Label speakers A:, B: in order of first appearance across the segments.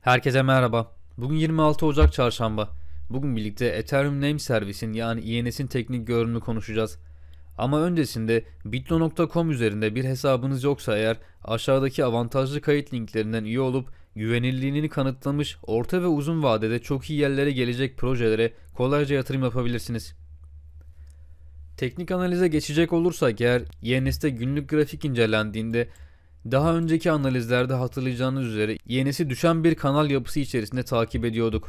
A: Herkese merhaba. Bugün 26 Ocak Çarşamba. Bugün birlikte Ethereum Name Servisin yani INS'in teknik görünümü konuşacağız. Ama öncesinde bitlo.com üzerinde bir hesabınız yoksa eğer aşağıdaki avantajlı kayıt linklerinden üye olup güvenilirliğini kanıtlamış orta ve uzun vadede çok iyi yerlere gelecek projelere kolayca yatırım yapabilirsiniz. Teknik analize geçecek olursak eğer YNS'te günlük grafik incelendiğinde daha önceki analizlerde hatırlayacağınız üzere yenisi düşen bir kanal yapısı içerisinde takip ediyorduk.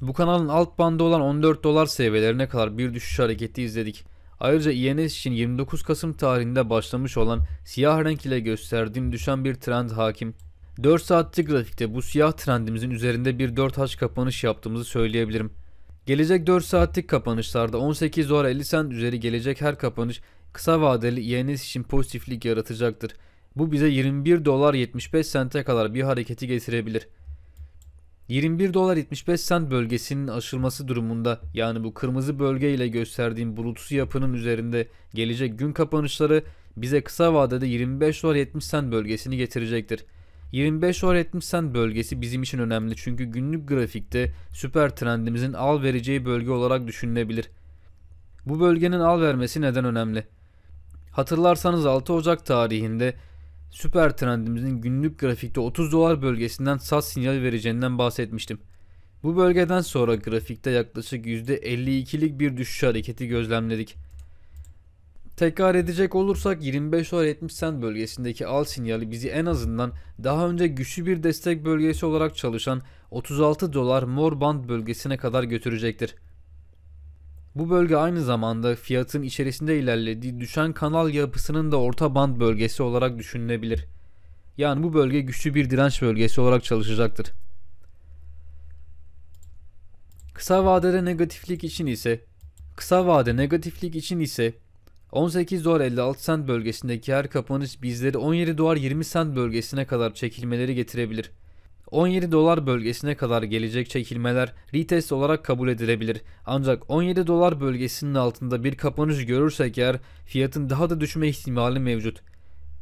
A: Bu kanalın alt bandı olan 14 dolar seviyelerine kadar bir düşüş hareketi izledik. Ayrıca INS için 29 Kasım tarihinde başlamış olan siyah renk ile gösterdiğim düşen bir trend hakim. 4 saatlik grafikte bu siyah trendimizin üzerinde bir 4 haç kapanış yaptığımızı söyleyebilirim. Gelecek 4 saatlik kapanışlarda 18 dolar 50 sent üzeri gelecek her kapanış kısa vadeli yeğeniz için pozitiflik yaratacaktır. Bu bize 21 dolar 75 sente kadar bir hareketi getirebilir. 21 dolar 75 sent bölgesinin aşılması durumunda yani bu kırmızı bölge ile gösterdiğim bulutsu yapının üzerinde gelecek gün kapanışları bize kısa vadede 25 dolar 70 sent bölgesini getirecektir. 25 Horetmişsen bölgesi bizim için önemli çünkü günlük grafikte süper trendimizin al vereceği bölge olarak düşünülebilir. Bu bölgenin al vermesi neden önemli? Hatırlarsanız 6 Ocak tarihinde süper trendimizin günlük grafikte 30 dolar bölgesinden sat sinyal vereceğinden bahsetmiştim. Bu bölgeden sonra grafikte yaklaşık %52'lik bir düşüş hareketi gözlemledik. Tekrar edecek olursak 25 dolar 70 sent bölgesindeki al sinyali bizi en azından daha önce güçlü bir destek bölgesi olarak çalışan 36 dolar mor band bölgesine kadar götürecektir. Bu bölge aynı zamanda fiyatın içerisinde ilerlediği düşen kanal yapısının da orta band bölgesi olarak düşünülebilir. Yani bu bölge güçlü bir direnç bölgesi olarak çalışacaktır. Kısa vadede negatiflik için ise kısa vade negatiflik için ise 18 dolar 56 sent bölgesindeki her kapanış bizleri 17 dolar 20 sent bölgesine kadar çekilmeleri getirebilir. 17 dolar bölgesine kadar gelecek çekilmeler retest olarak kabul edilebilir. Ancak 17 dolar bölgesinin altında bir kapanış görürsek eğer fiyatın daha da düşme ihtimali mevcut.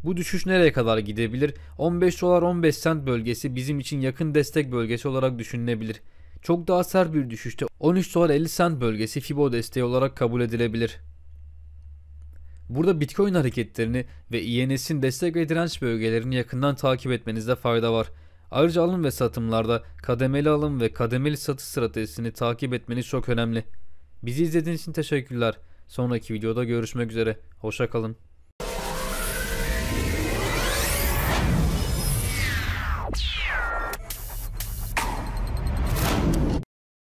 A: Bu düşüş nereye kadar gidebilir? 15 dolar 15 sent bölgesi bizim için yakın destek bölgesi olarak düşünülebilir. Çok daha sert bir düşüşte 13 dolar 50 sent bölgesi Fibo desteği olarak kabul edilebilir. Burada Bitcoin hareketlerini ve INS'in destek ve direnç bölgelerini yakından takip etmenizde fayda var. Ayrıca alım ve satımlarda kademeli alım ve kademeli satış stratejisini takip etmeniz çok önemli. Bizi izlediğiniz için teşekkürler. Sonraki videoda görüşmek üzere. Hoşça kalın.